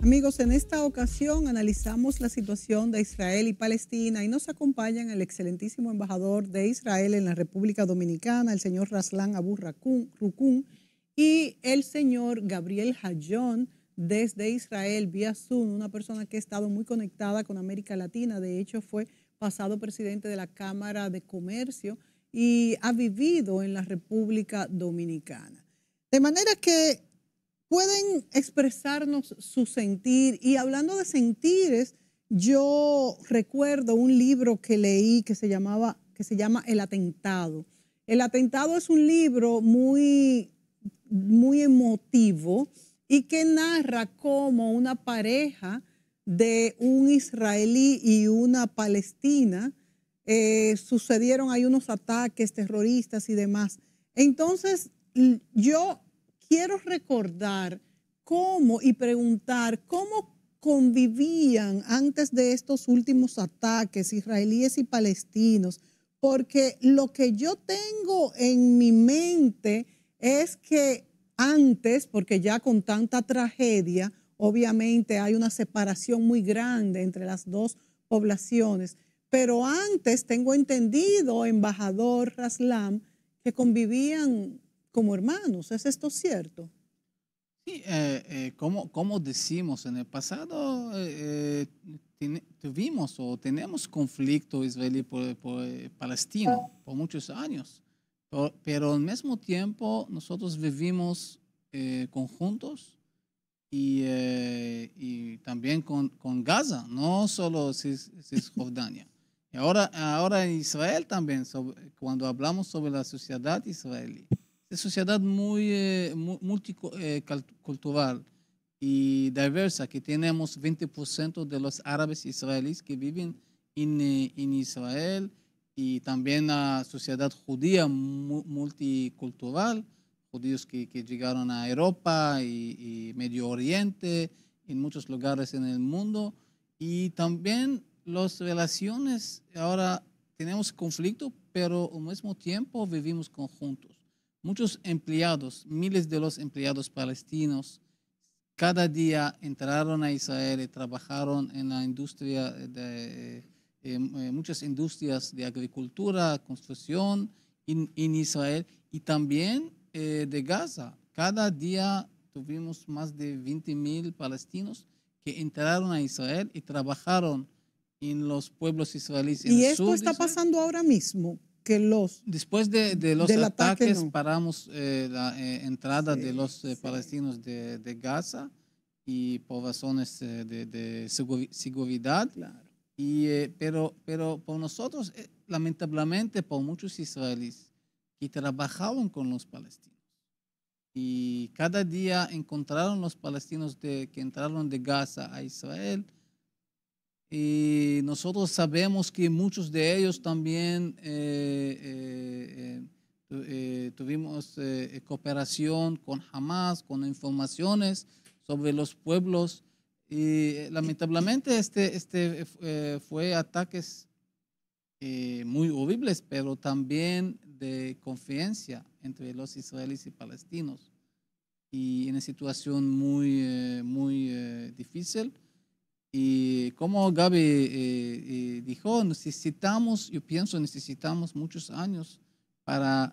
Amigos, en esta ocasión analizamos la situación de Israel y Palestina y nos acompañan el excelentísimo embajador de Israel en la República Dominicana, el señor Raslan Abu Rukun, y el señor Gabriel Hayón, desde Israel vía Zoom, una persona que ha estado muy conectada con América Latina, de hecho fue pasado presidente de la Cámara de Comercio y ha vivido en la República Dominicana. De manera que pueden expresarnos su sentir y hablando de sentires, yo recuerdo un libro que leí que se llamaba que se llama El atentado. El atentado es un libro muy muy emotivo y que narra cómo una pareja de un israelí y una palestina eh, sucedieron hay unos ataques terroristas y demás. Entonces, yo quiero recordar cómo y preguntar cómo convivían antes de estos últimos ataques israelíes y palestinos, porque lo que yo tengo en mi mente es que antes, porque ya con tanta tragedia, obviamente hay una separación muy grande entre las dos poblaciones. Pero antes tengo entendido, embajador Raslam, que convivían como hermanos. ¿Es esto cierto? Sí, eh, eh, como, decimos en el pasado, eh, tuvimos o tenemos conflicto israelí palestino ah. por muchos años. Pero, al mismo tiempo nosotros vivimos eh, conjuntos eh, y, también con, con, Gaza, no solo Cisjordania. ahora, ahora en Israel también, cuando hablamos sobre la sociedad israelí, es sociedad muy eh, multicultural y diversa, que tenemos 20% de los árabes israelíes que viven en, en Israel, y también la sociedad judía multicultural, judíos que, llegaron a Europa y, y, Medio Oriente, en muchos lugares en el mundo, y también las relaciones, ahora tenemos conflicto, pero al mismo tiempo vivimos conjuntos. Muchos empleados, miles de los empleados palestinos, cada día entraron a Israel y trabajaron en la industria de eh, eh, muchas industrias de agricultura, construcción en, Israel y también eh, de Gaza. Cada día tuvimos más de 20 mil palestinos que entraron a Israel y trabajaron en los pueblos israelíes. Y esto está pasando ahora mismo. Que los después de, los ataques paramos la entrada de los palestinos de, Gaza y por razones de, seguridad y, eh, pero, pero para nosotros, eh, lamentablemente, para muchos israelíes que trabajaban con los palestinos, y cada día encontraron los palestinos de, que entraron de Gaza a Israel, y nosotros sabemos que muchos de ellos también eh, tuvimos cooperación con Hamas, con informaciones sobre los pueblos y eh, lamentablemente este, este eh, fue ataques eh, muy horribles, pero también de confianza entre los israelíes y palestinos. Y en una situación muy, muy difícil. Y como Gaby dijo, necesitamos, yo pienso, necesitamos muchos años para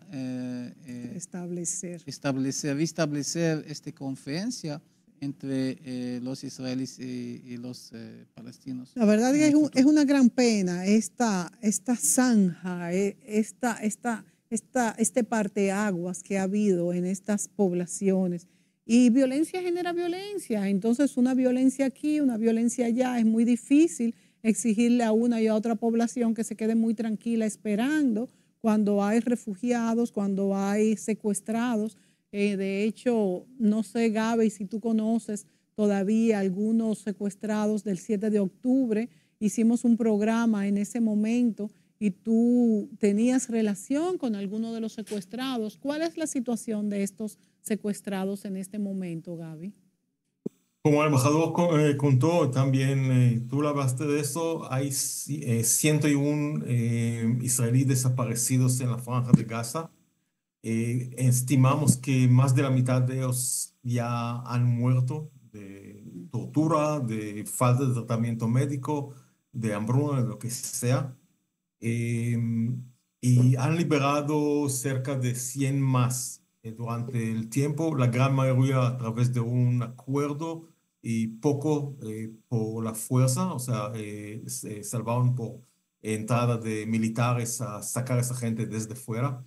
establecer, establecer, establecer esta confianza entre eh, los israelíes y, los eh, palestinos. La verdad que es, es, una gran pena esta, esta zanja, eh, esta, esta, esta, este parteaguas que ha habido en estas poblaciones. Y violencia genera violencia, entonces una violencia aquí, una violencia allá, es muy difícil exigirle a una y a otra población que se quede muy tranquila esperando cuando hay refugiados, cuando hay secuestrados eh, de hecho, no sé, Gaby, si tú conoces todavía algunos secuestrados del 7 de octubre, hicimos un programa en ese momento y tú tenías relación con alguno de los secuestrados. ¿Cuál es la situación de estos secuestrados en este momento, Gaby? Como el embajador eh, contó, también eh, tú hablaste de eso, hay 101 israelíes desaparecidos en la franja de Gaza. Eh, estimamos que más de la mitad de ellos ya han muerto de tortura, de falta de tratamiento médico, de hambruna, de lo que sea. Eh, y han liberado cerca de 100 más eh, durante el tiempo, la gran mayoría a través de un acuerdo y poco por la fuerza, o sea, se salvaron por entrada de militares a sacar a esa gente desde fuera.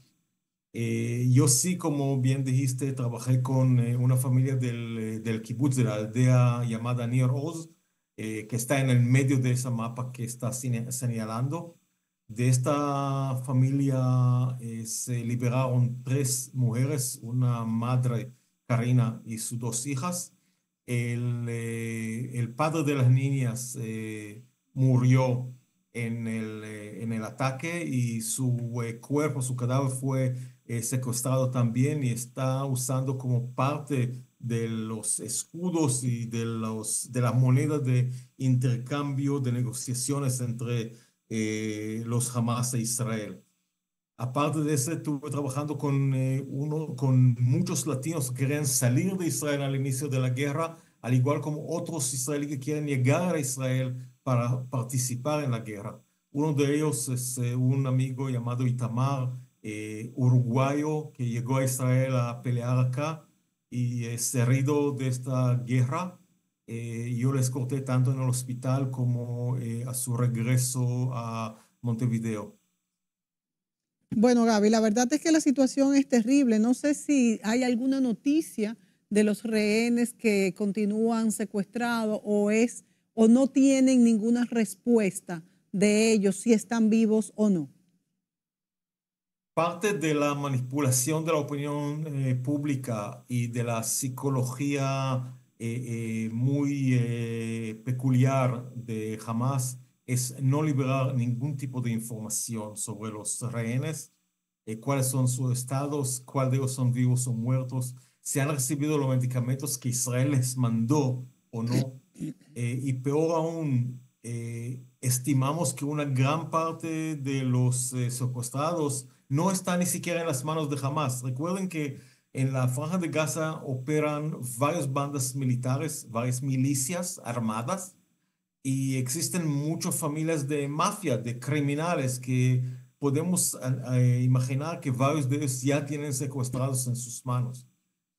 Eh, yo sí, como bien dijiste, trabajé con eh, una familia del, eh, del, kibbutz, de la aldea llamada Nir Oz, que está en el medio de esa mapa que está señalando. De esta familia se liberaron tres mujeres, una madre, Karina, y sus dos hijas. El, el padre de las niñas murió en el, en el ataque y su cuerpo, su cadáver fue ese también y está usando como parte de los escudos y de, los, de las monedas de intercambio de negociaciones entre eh, los Hamas e Israel. Aparte de eso, estuve trabajando con, eh, uno, con muchos latinos que querían salir de Israel al inicio de la guerra, al igual como otros israelíes que quieren llegar a Israel para participar en la guerra. Uno de ellos es eh, un amigo llamado Itamar, eh, uruguayo que llegó a Israel a pelear acá y es eh, herido de esta guerra. Eh, yo le escolté tanto en el hospital como a su regreso a Montevideo. Bueno, Gaby, la verdad es que la situación es terrible. No sé si hay alguna noticia de los rehenes que continúan secuestrados o es o no tienen ninguna respuesta de ellos si están vivos o no parte de la manipulación de la opinión eh, pública y de la psicología eh, eh, muy peculiar de Hamas es no liberar ningún tipo de información sobre los rehenes, cuáles son sus estados, cuáles de ellos son vivos o muertos, si han recibido los medicamentos que Israel les mandó o no. y peor aún, estimamos que una gran parte de los secuestrados no está ni siquiera en las manos de Hamas. Recuerden que en la franja de Gaza operan varias bandas militares, varias milicias armadas y existen muchas familias de mafia, de criminales que podemos eh, imaginar que varios de ellos ya tienen secuestrados en sus manos.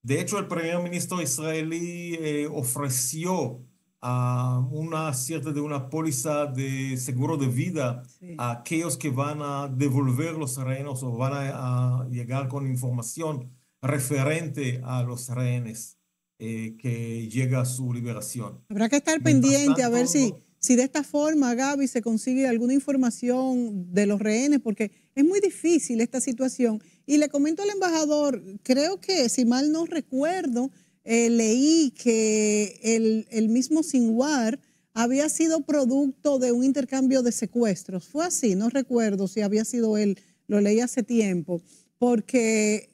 De hecho, el primer ministro israelí eh, ofreció a una cierta de una póliza de seguro de vida a aquellos que van a devolver los rehenes o van a, llegar con información referente a los rehenes eh, que llega a su liberación. Habrá que estar pendiente a ver si, si de esta forma, Gaby, se consigue alguna información de los rehenes, porque es muy difícil esta situación. Y le comento al embajador, creo que, si mal no recuerdo, eh, leí que el, mismo Sinwar había sido producto de un intercambio de secuestros. Fue así, no recuerdo si había sido él, lo leí hace tiempo, porque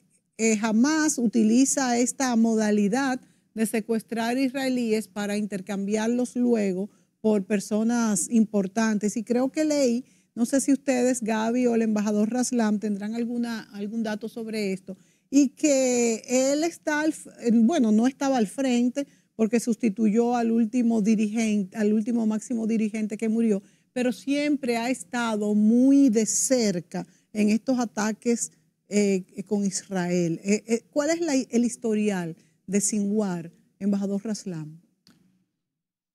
jamás eh, utiliza esta modalidad de secuestrar israelíes para intercambiarlos luego por personas importantes. Y creo que leí, no sé si ustedes, Gaby o el embajador Raslam, tendrán alguna, algún dato sobre esto, y que él está, bueno, no estaba al frente porque sustituyó al último dirigente, al último máximo dirigente que murió, pero siempre ha estado muy de cerca en estos ataques eh, con Israel. Eh, eh, ¿Cuál es el historial de Sinwar, embajador Raslam?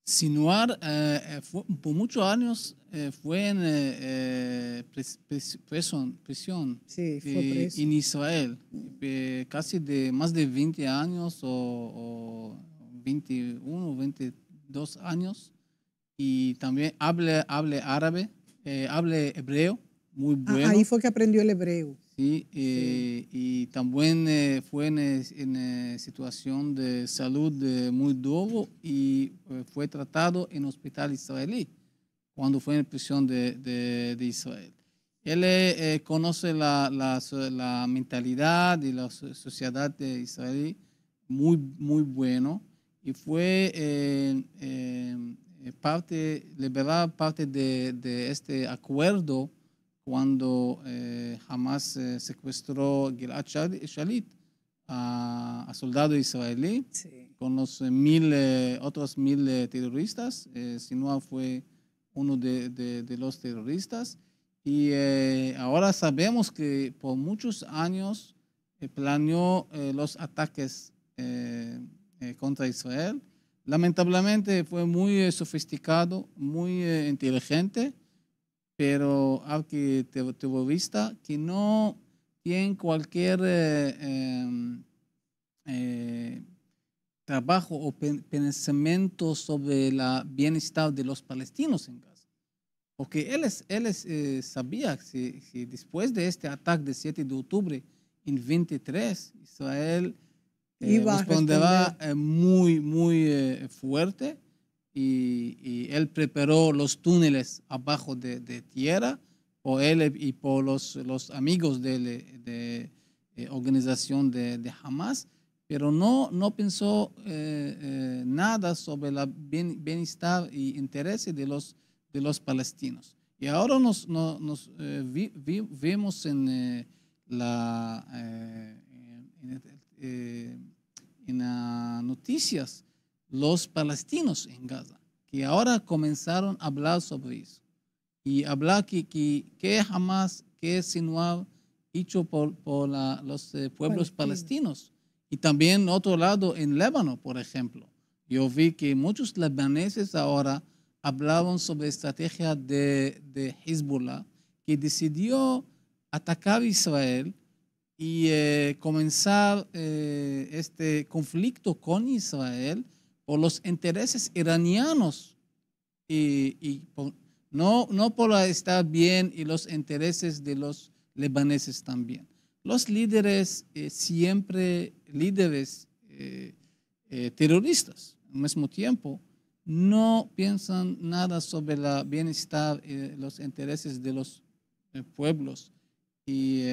Sinuar eh, eh, por muchos años eh, fue en prisión, en Israel, casi de más de 20 años o, o 21, 22 años. Y también hable, hable árabe, hable hebreo, muy ah, bueno. ahí fue que aprendió el hebreo. Sí, y también eh, fue en, eh, situación de salud muy duro y eh, fue tratado en hospital israelí cuando fue en prisión de, Israel. Él conoce la, mentalidad y la sociedad de Israel muy, muy bueno y fue parte, eh, parte, parte de, este acuerdo cuando Hamas eh, eh, secuestró Gilad Shalit a, soldado israelí con los eh, mil, otros mil terroristas. Sinua fue uno de, de los terroristas. Y ahora sabemos que por muchos años planeó los ataques contra Israel. Lamentablemente fue muy sofisticado, muy inteligente pero te tuvo vista que no tiene cualquier eh, em, eh, trabajo o pensamiento sobre la bienestar de los palestinos en Gaza. Porque él, él eh, sabía que después de este ataque del 7 de octubre en 23, Israel Iba responderá muy, muy fuerte y, él preparó los túneles abajo de, tierra por él y por los, amigos de, de, eh, organización de, Hamas, pero no, no pensó eh, eh, nada sobre el bienestar y interés de los, de los palestinos. Y ahora nos, vemos en la en, las noticias los palestinos en Gaza, que ahora comenzaron a hablar sobre eso. Y hablar que, que, que jamás, que Sinuar hecho por, por los eh, pueblos palestinos. Y también, otro lado, en Líbano, por ejemplo. Yo vi que muchos libaneses ahora hablaban sobre estrategia de, de Hezbollah, que decidió atacar Israel y eh, comenzar eh, este conflicto con Israel por los intereses iranianos y, no, no por estar bien y los intereses de los lebaneses también. Los líderes eh, siempre, líderes eh, eh, terroristas al mismo tiempo, no piensan nada sobre el bienestar, y los intereses de los pueblos. Y,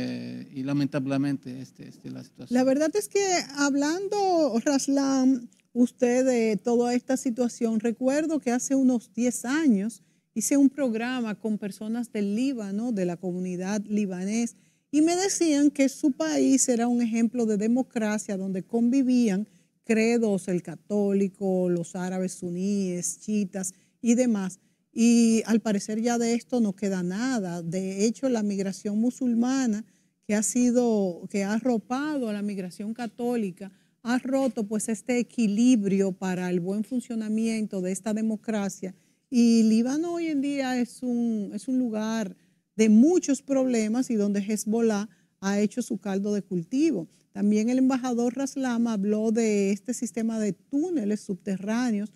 lamentablemente esta es este, la situación. La verdad es que hablando, Raslam, usted de toda esta situación. Recuerdo que hace unos 10 años hice un programa con personas del Líbano, de la comunidad libanés, y me decían que su país era un ejemplo de democracia donde convivían credos, el católico, los árabes suníes, chiitas y demás. Y al parecer ya de esto no queda nada. De hecho, la migración musulmana que ha sido, que ha arropado a la migración católica, ha roto pues este equilibrio para el buen funcionamiento de esta democracia. Y Líbano hoy en día es un, es un lugar de muchos problemas y donde Hezbollah ha hecho su caldo de cultivo. También el embajador Raslama habló de este sistema de túneles subterráneos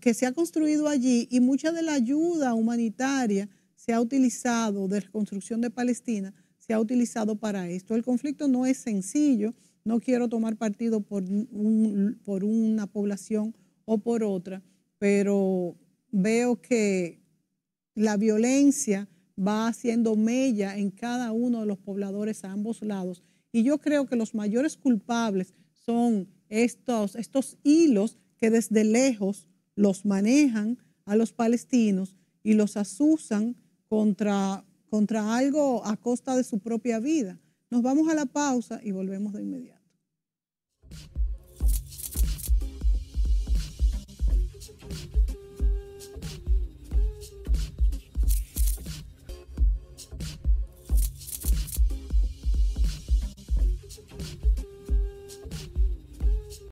que se ha construido allí y mucha de la ayuda humanitaria se ha utilizado de reconstrucción de Palestina, se ha utilizado para esto. El conflicto no es sencillo, no quiero tomar partido por, una población o por otra, pero veo que la violencia va haciendo mella en cada uno de los pobladores a ambos lados. Y yo creo que los mayores culpables son estos, hilos que desde lejos los manejan a los palestinos y los asusan contra, contra algo a costa de su propia vida. Nos vamos a la pausa y volvemos de inmediato.